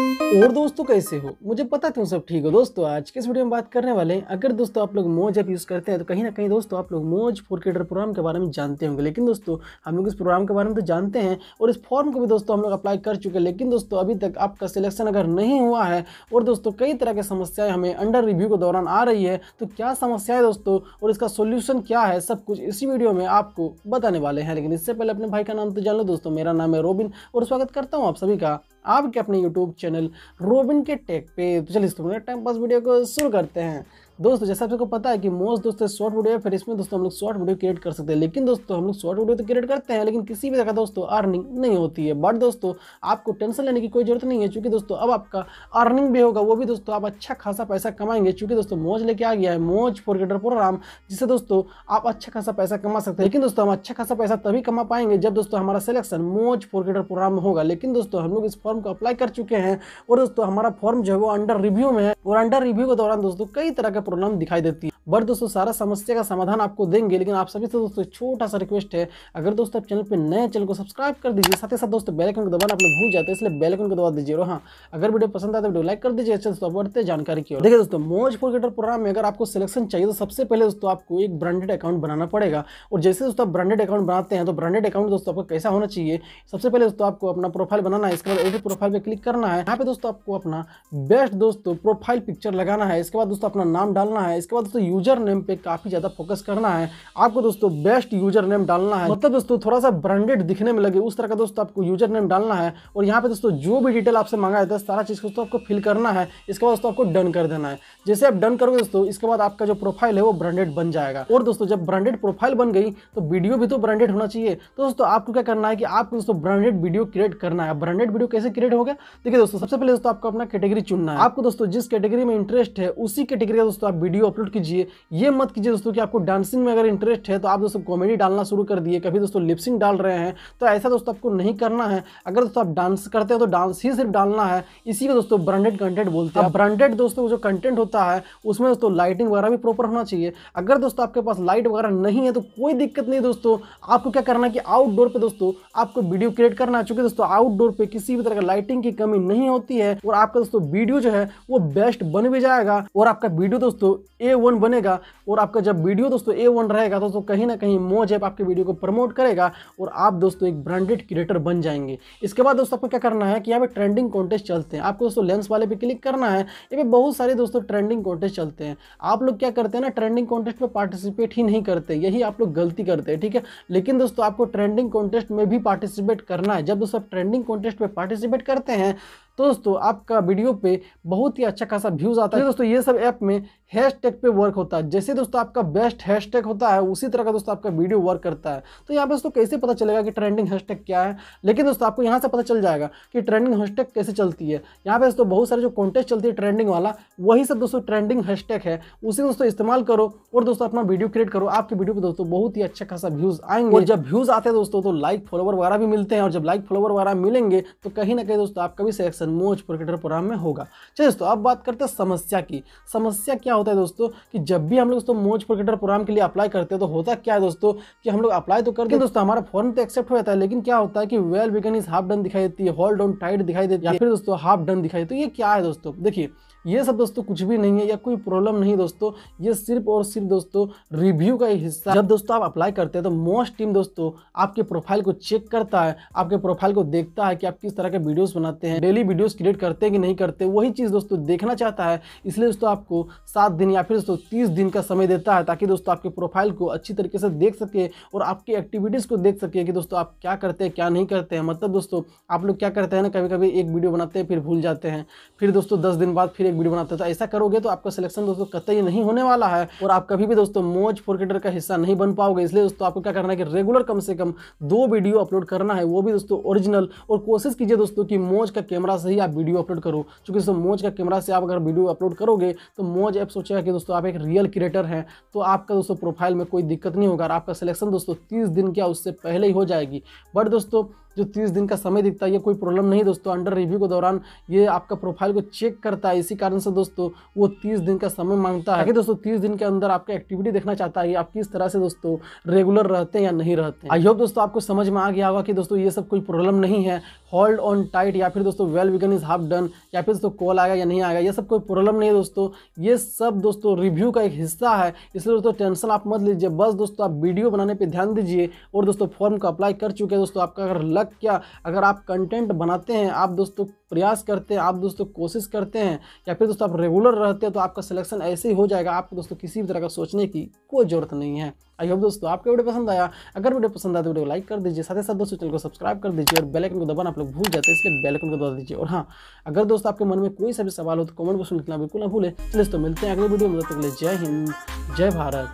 और दोस्तों तो कैसे हो मुझे पता तुम सब ठीक हो दोस्तों तो आज के इस वीडियो में बात करने वाले हैं अगर दोस्तों आप लोग मोज ऐप यूज़ करते हैं तो कहीं ना कहीं दोस्तों आप लोग मोज फोरकेटर प्रोग्राम के बारे में जानते होंगे लेकिन दोस्तों हम लोग इस प्रोग्राम के बारे में तो जानते हैं और इस फॉर्म को भी दोस्तों हम लोग अप्लाई कर चुके हैं लेकिन दोस्तों अभी तक आपका सिलेक्शन अगर नहीं हुआ है और दोस्तों कई तरह की समस्याएँ हमें अंडर रिव्यू के दौरान आ रही है तो क्या समस्या दोस्तों और इसका सोल्यूशन क्या है सब कुछ इसी वीडियो में आपको बताने वाले हैं लेकिन इससे पहले अपने भाई का नाम तो जान लो दोस्तों मेरा नाम है रोबिन और स्वागत करता हूँ आप सभी का आपके अपने यूट्यूब चैनल रोबिन के टेक पे तो चलिए इस टाइम पास वीडियो को शुरू करते हैं दोस्तों जैसा आप सबको पता है कि मोस्ट दोस्तों शॉर्ट वीडियो है फिर इसमें दोस्तों हम लोग शॉर्ट वीडियो क्रिएट कर सकते हैं लेकिन दोस्तों हम लोग शॉर्ट वीडियो तो क्रिएट करते हैं लेकिन किसी भी जगह दोस्तों अर्निंग नहीं होती है बट दोस्तों आपको टेंशन लेने की कोई जरूरत नहीं है चूंकि दोस्तों अब आपका अर्निंग भी होगा वो भी दोस्तों आप अच्छा खासा पैसा कमाएंगे चूंकि दोस्तों मोज लेके आ गया है मोज फॉरगेटर प्रोग्राम जिससे दोस्तों आप अच्छा खासा पैसा कमा सकते हैं लेकिन दोस्तों हम अच्छा खासा पैसा तभी कमा पाएंगे जब दोस्तों हमारा सिलेक्शन मोज फॉरगेटर प्रोग्राम होगा लेकिन दोस्तों हम लोग इस फॉर्म को अप्लाई कर चुके हैं और दोस्तों हमारा फॉर्म जो है वो अंडर रिव्यू में है और अंडर रिव्यू के दौरान दोस्तों कई तरह के प्रॉब्लम दिखाई देती है बट दोस्तों सारा समस्या का समाधान आपको देंगे लेकिन आप सभी से दोस्तों छोटा सा रिक्वेस्ट है अगर दोस्तों आप चैनल पर नए चैनल को सब्सक्राइब कर दीजिए साथ ही साथ दोस्तों बेलकन को दबाना आप लोग भूल जाते हैं इसलिए बेलकन को दबा दीजिए और हाँ अगर वीडियो पसंद आए तो वीडियो लाइक कर दीजिए अच्छे दोस्तों बढ़ते जानकारी की देखिए दोस्तों मोजपुर गेटर प्रोग्राम में अगर आपको सिलेक्शन चाहिए तो सबसे पहले दोस्तों आपको एक ब्रांडेड अकाउंट बनाना पड़ेगा और जैसे दोस्तों आप ब्रांडेड अकाउंट बनाते हैं तो ब्रांडेड अकाउंट दोस्तों आपको कैसा होना चाहिए सबसे पहले दोस्तों आपको अपना प्रोफाइल बनाना है इसके बाद एडिट प्रोफाइल पर क्लिक करना है यहाँ पे दोस्तों आपको अपना बेस्ट दोस्तों प्रोफाइल पिक्चर लगाना है इसके बाद दोस्तों अपना नाम डालना है इसके बाद दोस्तों यूजर नेम पे काफ़ी ज़्यादा फोकस करना है आपको दोस्तों बेस्ट यूजर नेम डालना है मतलब दोस्तों थोड़ा सा ब्रांडेड दिखने में लगे उस तरह का दोस्तों आपको यूजर नेम डालना है और यहाँ पे दोस्तों जो भी डिटेल आपसे मांगा जाता है सारा चीज़ दोस्तों आपको फिल करना है इसके बाद दोस्तों आपको डन कर देना है जैसे आप डन करोगे दोस्तों इसके बाद आपका जो प्रोफाइल है वो ब्रांडेड बन जाएगा और दोस्तों जब ब्रांडेड प्रोफाइल बन गई तो वीडियो भी तो ब्रांडेड होना चाहिए तो दोस्तों आपको क्या करना है कि आपको दोस्तों ब्रांडेड वीडियो क्रिएट करना है ब्रांडेड वीडियो कैसे क्रिएट होगा देखिए दोस्तों सबसे पहले दोस्तों आपको अपना कैटेगरी चुनना है आपको दोस्तों जिस कैटेगरी में इंटरेस्ट है उसी कैटेगरी का दोस्तों आप वीडियो अपलोड कीजिए कीजिए ये मत कीजिए दोस्तों कि आपको डांसिंग में अगर इंटरेस्ट है तो आप दोस्तों कॉमेडी डालना शुरू कर दिए कभी दोस्तों लिपसिंग डाल रहे हैं तो ऐसा दोस्तों आपको नहीं करना है अगर दोस्तों आप डांस करते हैं तो डांस ही सिर्फ डालना है इसी को दोस्तों ब्रांडेड कंटेंट बोलते हैं ब्रांडेड दोस्तों जो कंटेंट होता है उसमें दोस्तों लाइटिंग वगैरह भी प्रॉपर होना चाहिए अगर दोस्तों आपके पास लाइट वगैरह नहीं है तो कोई दिक्कत नहीं दोस्तों आपको क्या करना कि आउटडोर पर दोस्तों आपको वीडियो क्रिएट करना है चूंकि दोस्तों आउटडोर पर किसी भी तरह का लाइटिंग की कमी नहीं होती है और आपका दोस्तों वीडियो जो है वो बेस्ट बन भी जाएगा और आपका वीडियो दोस्तों ए वन बन बनेगा और आपका जब वीडियो दोस्तों ए वन रहेगा दोस्तों कहीं ना कहीं मोज ऐप आपके वीडियो को प्रमोट करेगा और आप दोस्तों एक ब्रांडेड क्रिएटर बन जाएंगे इसके बाद दोस्तों आपको क्या करना है कि यहाँ पे ट्रेंडिंग कॉन्टेस्ट चलते हैं आपको दोस्तों लेंस वाले पे क्लिक करना है ये पे बहुत सारे दोस्तों ट्रेंडिंग कॉन्टेस्ट चलते हैं आप लोग क्या करते हैं ना ट्रेंडिंग कॉन्टेस्ट में पार्टिसिपेट ही नहीं करते यही आप लोग गलती करते हैं ठीक है लेकिन दोस्तों आपको ट्रेंडिंग कॉन्टेस्ट में भी पार्टिसिपेट करना है जब दोस्तों ट्रेंडिंग कॉन्टेस्ट में पार्टिसिपेट करते हैं तो दोस्तों आपका वीडियो पे बहुत ही अच्छा खासा व्यूज आता है दोस्तों ये सब ऐप में हैशटैग पे वर्क होता है जैसे दोस्तों आपका बेस्ट हैशटैग होता है उसी तरह का दोस्तों आपका वीडियो वर्क करता है तो यहाँ पे दोस्तों कैसे पता चलेगा कि ट्रेंडिंग हैशटैग क्या है लेकिन दोस्तों आपको यहाँ से पता चल जाएगा कि ट्रेंडिंग हैशटैग कैसे चलती है यहाँ पे दोस्तों बहुत सारे जो कॉन्टेस्ट चलती है ट्रेंडिंग वाला वही सब दोस्तों ट्रेंडिंग हैशटैग है उसे दोस्तों इस्तेमाल करो और दोस्तों अपना वीडियो क्रिएट करो आपकी वीडियो पर दोस्तों बहुत ही अच्छा खासा व्यूज आएंगे और जब व्यूज आते हैं दोस्तों तो लाइक फॉलोवर वगैरह भी मिलते हैं और जब लाइक फॉलोवर वगैरह मिलेंगे तो कहीं ना कहीं दोस्तों आपका भी सेक्शन सर्वोच्च प्रकटर प्रोग्राम में होगा चलिए अच्छा दोस्तों अब बात करते हैं समस्या की समस्या क्या होता है दोस्तों कि जब भी हम लोग दोस्तों मोच प्रकटर प्रोग्राम के लिए अप्लाई करते हैं तो होता क्या है दोस्तों कि हम लोग अप्लाई तो करते हैं दोस्तों हमारा फॉर्म तो एक्सेप्ट हो जाता है लेकिन क्या होता है कि well begun is half done दिखाई देती है हॉल डाउन टाइट दिखाई देती है फिर दोस्तों हाफ डन दिखाई देती है तो ये क्या है दोस्तों देखिए ये सब दोस्तों कुछ भी नहीं है या कोई प्रॉब्लम नहीं दोस्तों ये सिर्फ और सिर्फ दोस्तों रिव्यू का ही हिस्सा जब दोस्तों आप अप्लाई करते हैं तो मोस्ट टीम दोस्तों आपके प्रोफाइल को चेक करता है आपके प्रोफाइल को देखता है कि आप किस तरह के वीडियोस बनाते हैं डेली वीडियोस क्रिएट करते हैं कि नहीं करते वही चीज़ दोस्तों देखना चाहता है इसलिए दोस्तों आपको सात दिन या फिर दोस्तों तीस दिन का समय देता है ताकि दोस्तों आपके प्रोफाइल को अच्छी तरीके से देख सके और आपकी एक्टिविटीज़ को देख सके कि दोस्तों आप क्या करते हैं क्या नहीं करते हैं मतलब दोस्तों आप लोग क्या करते हैं ना कभी कभी एक वीडियो बनाते हैं फिर भूल जाते हैं फिर दोस्तों दस दिन बाद फिर एक वीडियो बनाते हैं तो ऐसा करोगे तो आपका सिलेक्शन दोस्तों कतई नहीं होने वाला है और आप कभी भी दोस्तों मोज फोरकेटर का हिस्सा नहीं बन पाओगे इसलिए दोस्तों आपको क्या करना है कि रेगुलर कम से कम दो वीडियो अपलोड करना है वो भी दोस्तों ओरिजिनल और कोशिश कीजिए दोस्तों कि मोज का कैमरा से ही आप वीडियो अपलोड करो क्योंकि दोस्तों मोज का कैमरा से आप अगर वीडियो अपलोड करोगे तो मोज ऐप सोचेगा कि दोस्तों आप एक रियल क्रिएटर हैं तो आपका दोस्तों प्रोफाइल में कोई दिक्कत नहीं होगा और आपका सिलेक्शन दोस्तों तीस दिन क्या उससे पहले ही हो जाएगी बट दोस्तों जो तीस दिन का समय दिखता है ये कोई प्रॉब्लम नहीं दोस्तों अंडर रिव्यू के दौरान ये आपका प्रोफाइल को चेक करता है इसी कारण से दोस्तों वो तीस दिन का समय मांगता है दोस्तों तीस दिन के अंदर आपका एक्टिविटी देखना चाहता है आप किस तरह से दोस्तों रेगुलर रहते हैं या नहीं रहते आई होप दोस्तों आपको समझ में आ गया होगा कि दोस्तों ये सब कोई प्रॉब्लम नहीं है होल्ड ऑन टाइट या फिर दोस्तों well begun is half done या फिर दोस्तों कॉल आएगा या नहीं आएगा यह सब कोई प्रॉब्लम नहीं है दोस्तों ये सब दोस्तों रिव्यू का एक हिस्सा है इसलिए दोस्तों टेंशन आप मत लीजिए बस दोस्तों आप वीडियो बनाने पर ध्यान दीजिए और दोस्तों फॉर्म को अप्लाई कर चुके हैं दोस्तों आपका अगर लक बात क्या अगर आप कंटेंट बनाते हैं आप दोस्तों तो प्रयास करते हैं आप दोस्तों तो कोशिश करते हैं या फिर दोस्तों आप रेगुलर रहते हैं तो आपका सिलेक्शन ऐसे ही हो जाएगा आपको दोस्तों किसी भी तरह का सोचने की कोई ज़रूरत नहीं है आई होप दोस्तों आपको वीडियो पसंद आया अगर वीडियो पसंद आया तो वीडियो लाइक कर दीजिए साथ ही साथ दोस्तों चैनल को सब्सक्राइब कर दीजिए और बेल आइकन को दबाना आप लोग भूल जाते हैं इसलिए बेल आइकन को दबा दीजिए और हाँ अगर दोस्तों आपके मन में कोई सा भी सवाल हो तो कमेंट बॉक्स में लिखना बिल्कुल ना भूलें चलिए तो दोस्तों मिलते हैं अगले वीडियो में तब तक जय हिंद जय भारत